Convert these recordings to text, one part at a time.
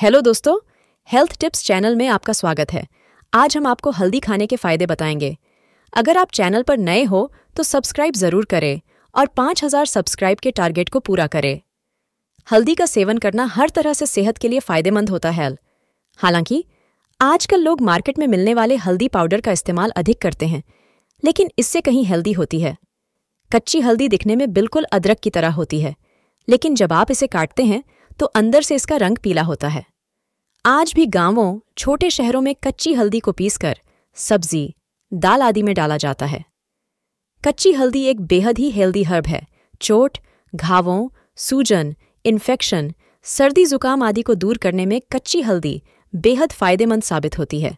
hello दोस्तों health tips channel में आपका स्वागत है आज हम आपको हल्दी खाने के फायदे बताएंगे अगर आप चैनल पर नए हो तो सब्सक्राइब जरूर करें और 5000 सब्सक्राइब के टारगेट को पूरा करें हल्दी का सेवन करना हर तरह से सेहत के लिए फायदेमंद होता है हालांकि आजकल लोग मार्केट में मिलने वाले हल्दी पाउडर का इस्तेमाल अधिक करते हैं लेकिन इससे कहीं हेल्दी होती है कच्ची हल्दी दिखने में बिल्कुल अदरक की तरह होती है लेकिन जब आप इसे काटते हैं तो अंदर से इसका रंग पीला होता है आज भी गांवों छोटे शहरों में कच्ची हल्दी को पीसकर सब्जी दाल आदि में डाला जाता है कच्ची हल्दी एक बेहद ही हेल्दी हर्ब है चोट घावों सूजन इन्फेक्शन सर्दी जुकाम आदि को दूर करने में कच्ची हल्दी बेहद फायदेमंद साबित होती है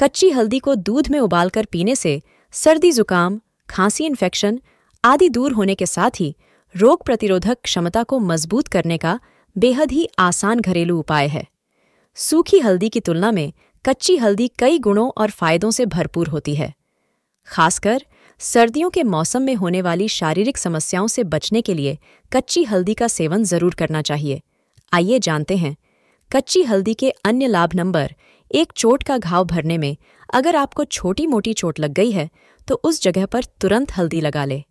कच्ची हल्दी को दूध में उबालकर पीने से सर्दी जुकाम खांसी इन्फेक्शन आदि दूर होने के साथ ही रोग प्रतिरोधक क्षमता को मजबूत करने का बेहद ही आसान घरेलू उपाय है सूखी हल्दी की तुलना में कच्ची हल्दी कई गुणों और फायदों से भरपूर होती है खासकर सर्दियों के मौसम में होने वाली शारीरिक समस्याओं से बचने के लिए कच्ची हल्दी का सेवन जरूर करना चाहिए आइए जानते हैं कच्ची हल्दी के अन्य लाभ नंबर एक चोट का घाव भरने में अगर आपको छोटी मोटी चोट लग गई है तो उस जगह पर तुरंत हल्दी लगा ले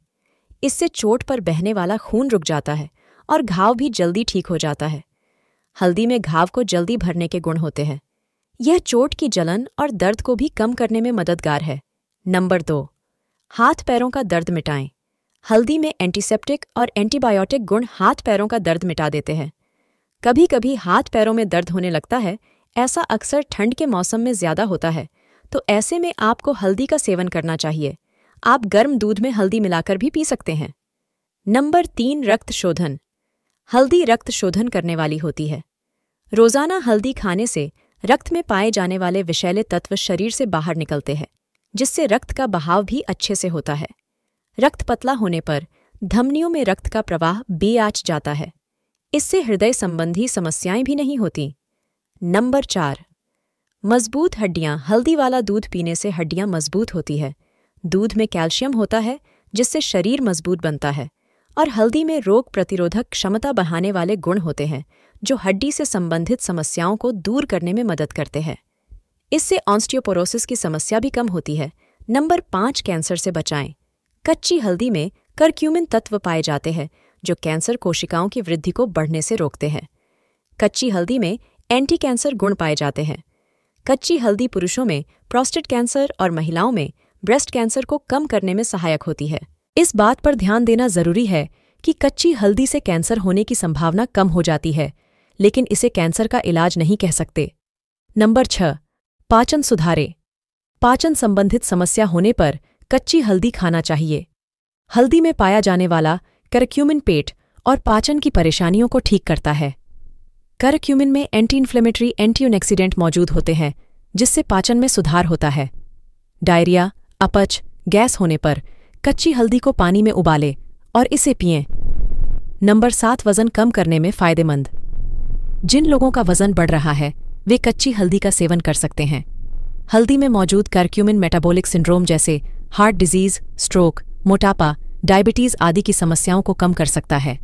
इससे चोट पर बहने वाला खून रुक जाता है और घाव भी जल्दी ठीक हो जाता है हल्दी में घाव को जल्दी भरने के गुण होते हैं यह चोट की जलन और दर्द को भी कम करने में मददगार है नंबर दो हाथ पैरों का दर्द मिटाएं हल्दी में एंटीसेप्टिक और एंटीबायोटिक गुण हाथ पैरों का दर्द मिटा देते हैं कभी कभी हाथ पैरों में दर्द होने लगता है ऐसा अक्सर ठंड के मौसम में ज्यादा होता है तो ऐसे में आपको हल्दी का सेवन करना चाहिए आप गर्म दूध में हल्दी मिलाकर भी पी सकते हैं नंबर तीन रक्त शोधन हल्दी रक्त शोधन करने वाली होती है रोजाना हल्दी खाने से रक्त में पाए जाने वाले विषैले तत्व शरीर से बाहर निकलते हैं जिससे रक्त का बहाव भी अच्छे से होता है रक्त पतला होने पर धमनियों में रक्त का प्रवाह बेआच जाता है इससे हृदय संबंधी समस्याएं भी नहीं होती नंबर चार मजबूत हड्डियां हल्दी वाला दूध पीने से हड्डियां मजबूत होती है दूध में कैल्शियम होता है जिससे शरीर मजबूत बनता है और हल्दी में रोग प्रतिरोधक क्षमता बढ़ाने वाले गुण होते हैं जो हड्डी से संबंधित समस्याओं को दूर करने में मदद करते हैं इससे ऑन्स्टियोपोरोसिस की समस्या भी कम होती है नंबर पाँच कैंसर से बचाएं कच्ची हल्दी में करक्यूमिन तत्व पाए जाते हैं जो कैंसर कोशिकाओं की वृद्धि को बढ़ने से रोकते हैं कच्ची हल्दी में एंटी कैंसर गुण पाए जाते हैं कच्ची हल्दी पुरुषों में प्रोस्टेट कैंसर और महिलाओं में ब्रेस्ट कैंसर को कम करने में सहायक होती है इस बात पर ध्यान देना जरूरी है कि कच्ची हल्दी से कैंसर होने की संभावना कम हो जाती है लेकिन इसे कैंसर का इलाज नहीं कह सकते नंबर छह पाचन सुधारे पाचन संबंधित समस्या होने पर कच्ची हल्दी खाना चाहिए हल्दी में पाया जाने वाला करक्यूमिन पेट और पाचन की परेशानियों को ठीक करता है करक्यूमिन में एंटी इन्फ्लेमेटरी एंटीयूनेक्सीडेंट मौजूद होते हैं जिससे पाचन में सुधार होता है डायरिया अपच गैस होने पर कच्ची हल्दी को पानी में उबालें और इसे पिएं नंबर सात वज़न कम करने में फ़ायदेमंद जिन लोगों का वज़न बढ़ रहा है वे कच्ची हल्दी का सेवन कर सकते हैं हल्दी में मौजूद कर्क्यूमिन मेटाबॉलिक सिंड्रोम जैसे हार्ट डिजीज़ स्ट्रोक मोटापा डायबिटीज़ आदि की समस्याओं को कम कर सकता है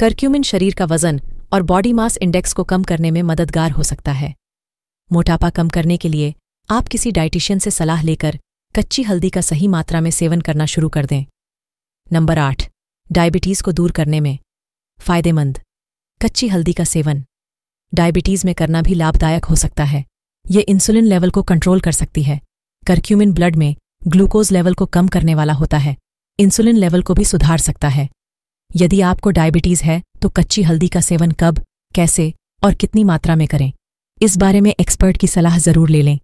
कर्क्यूमिन शरीर का वज़न और बॉडी मास इंडेक्स को कम करने में मददगार हो सकता है मोटापा कम करने के लिए आप किसी डाइटिशियन से सलाह लेकर कच्ची हल्दी का सही मात्रा में सेवन करना शुरू कर दें नंबर आठ डायबिटीज़ को दूर करने में फ़ायदेमंद कच्ची हल्दी का सेवन डायबिटीज़ में करना भी लाभदायक हो सकता है ये इंसुलिन लेवल को कंट्रोल कर सकती है करक्यूमिन ब्लड में ग्लूकोज लेवल को कम करने वाला होता है इंसुलिन लेवल को भी सुधार सकता है यदि आपको डायबिटीज़ है तो कच्ची हल्दी का सेवन कब कैसे और कितनी मात्रा में करें इस बारे में एक्सपर्ट की सलाह ज़रूर ले लें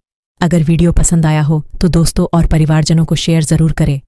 अगर वीडियो पसंद आया हो तो दोस्तों और परिवारजनों को शेयर ज़रूर करें